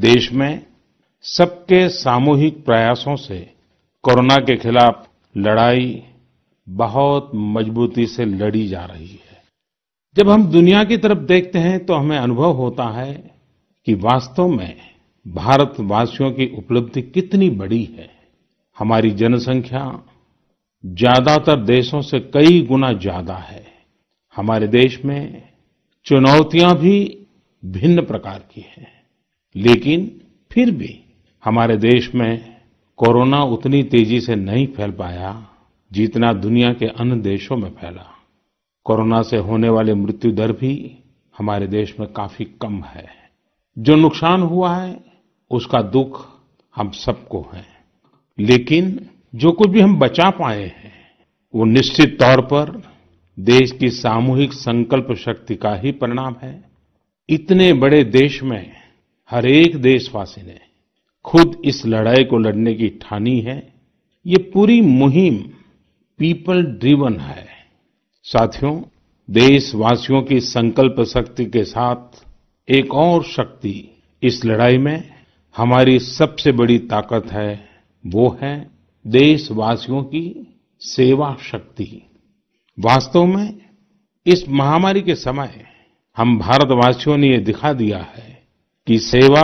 देश में सबके सामूहिक प्रयासों से कोरोना के खिलाफ लड़ाई बहुत मजबूती से लड़ी जा रही है जब हम दुनिया की तरफ देखते हैं तो हमें अनुभव होता है कि वास्तव में भारतवासियों की उपलब्धि कितनी बड़ी है हमारी जनसंख्या ज्यादातर देशों से कई गुना ज्यादा है हमारे देश में चुनौतियां भी भिन्न प्रकार की हैं लेकिन फिर भी हमारे देश में कोरोना उतनी तेजी से नहीं फैल पाया जितना दुनिया के अन्य देशों में फैला कोरोना से होने वाली मृत्यु दर भी हमारे देश में काफी कम है जो नुकसान हुआ है उसका दुख हम सबको है लेकिन जो कुछ भी हम बचा पाए हैं वो निश्चित तौर पर देश की सामूहिक संकल्प शक्ति का ही परिणाम है इतने बड़े देश में हर एक देशवासी ने खुद इस लड़ाई को लड़ने की ठानी है ये पूरी मुहिम पीपल ड्रिवन है साथियों देशवासियों की संकल्प शक्ति के साथ एक और शक्ति इस लड़ाई में हमारी सबसे बड़ी ताकत है वो है देशवासियों की सेवा शक्ति वास्तव में इस महामारी के समय हम भारतवासियों ने यह दिखा दिया है कि सेवा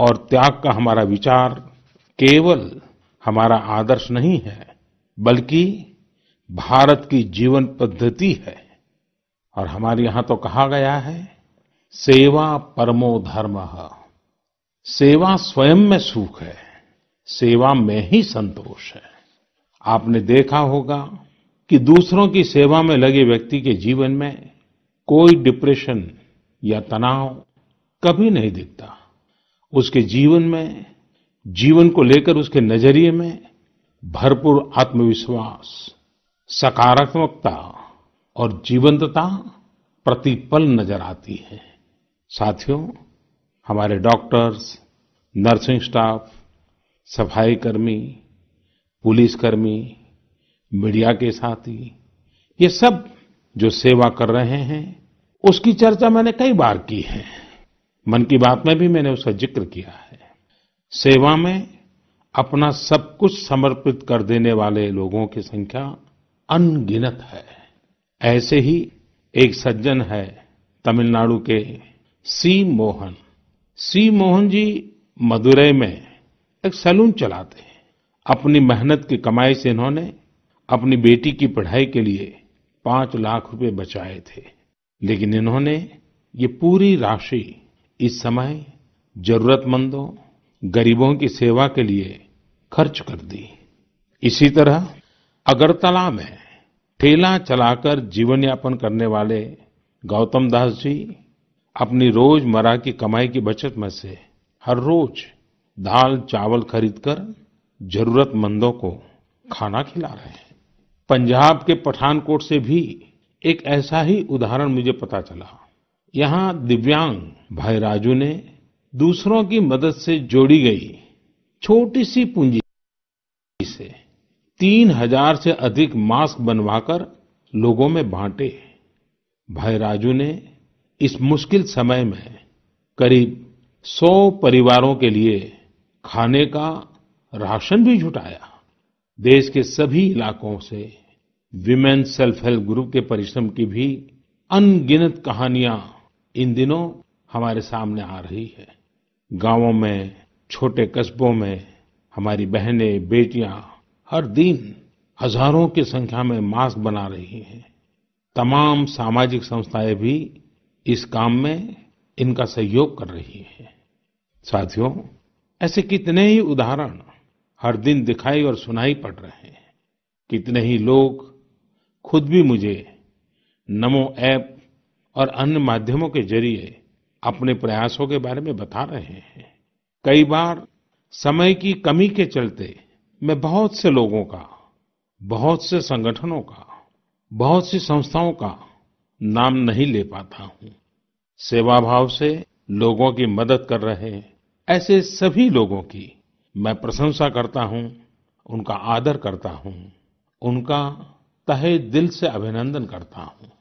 और त्याग का हमारा विचार केवल हमारा आदर्श नहीं है बल्कि भारत की जीवन पद्धति है और हमारे यहां तो कहा गया है सेवा परमो धर्म सेवा स्वयं में सुख है सेवा में ही संतोष है आपने देखा होगा कि दूसरों की सेवा में लगे व्यक्ति के जीवन में कोई डिप्रेशन या तनाव कभी नहीं दिखता उसके जीवन में जीवन को लेकर उसके नजरिए में भरपूर आत्मविश्वास सकारात्मकता और जीवंतता प्रतिपल नजर आती है साथियों हमारे डॉक्टर्स नर्सिंग स्टाफ सफाई कर्मी पुलिसकर्मी मीडिया के साथी ये सब जो सेवा कर रहे हैं उसकी चर्चा मैंने कई बार की है मन की बात में भी मैंने उसका जिक्र किया है सेवा में अपना सब कुछ समर्पित कर देने वाले लोगों की संख्या अनगिनत है ऐसे ही एक सज्जन है तमिलनाडु के सी मोहन सी मोहन जी मदुरई में एक सैलून चलाते हैं अपनी मेहनत की कमाई से इन्होंने अपनी बेटी की पढ़ाई के लिए पांच लाख रुपए बचाए थे लेकिन इन्होंने ये पूरी राशि इस समय जरूरतमंदों गरीबों की सेवा के लिए खर्च कर दी इसी तरह अगरतला में ठेला चलाकर जीवन यापन करने वाले गौतम दास जी अपनी रोजमर्रा की कमाई की बचत में से हर रोज दाल चावल खरीदकर जरूरतमंदों को खाना खिला रहे हैं पंजाब के पठानकोट से भी एक ऐसा ही उदाहरण मुझे पता चला यहाँ दिव्यांग भाई राजू ने दूसरों की मदद से जोड़ी गई छोटी सी पूंजी से तीन हजार से अधिक मास्क बनवाकर लोगों में बांटे भाई राजू ने इस मुश्किल समय में करीब सौ परिवारों के लिए खाने का राशन भी जुटाया देश के सभी इलाकों से विमेन सेल्फ हेल्प ग्रुप के परिश्रम की भी अनगिनत कहानियां इन दिनों हमारे सामने आ रही है गाँवों में छोटे कस्बों में हमारी बहनें बेटियाँ हर दिन हजारों की संख्या में मास्क बना रही हैं तमाम सामाजिक संस्थाएं भी इस काम में इनका सहयोग कर रही हैं साथियों ऐसे कितने ही उदाहरण हर दिन दिखाई और सुनाई पड़ रहे हैं कितने ही लोग खुद भी मुझे नमो ऐप और अन्य माध्यमों के जरिए अपने प्रयासों के बारे में बता रहे हैं कई बार समय की कमी के चलते मैं बहुत से लोगों का बहुत से संगठनों का बहुत सी संस्थाओं का नाम नहीं ले पाता हूँ सेवाभाव से लोगों की मदद कर रहे ऐसे सभी लोगों की मैं प्रशंसा करता हूँ उनका आदर करता हूँ उनका तहे दिल से अभिनंदन करता हूँ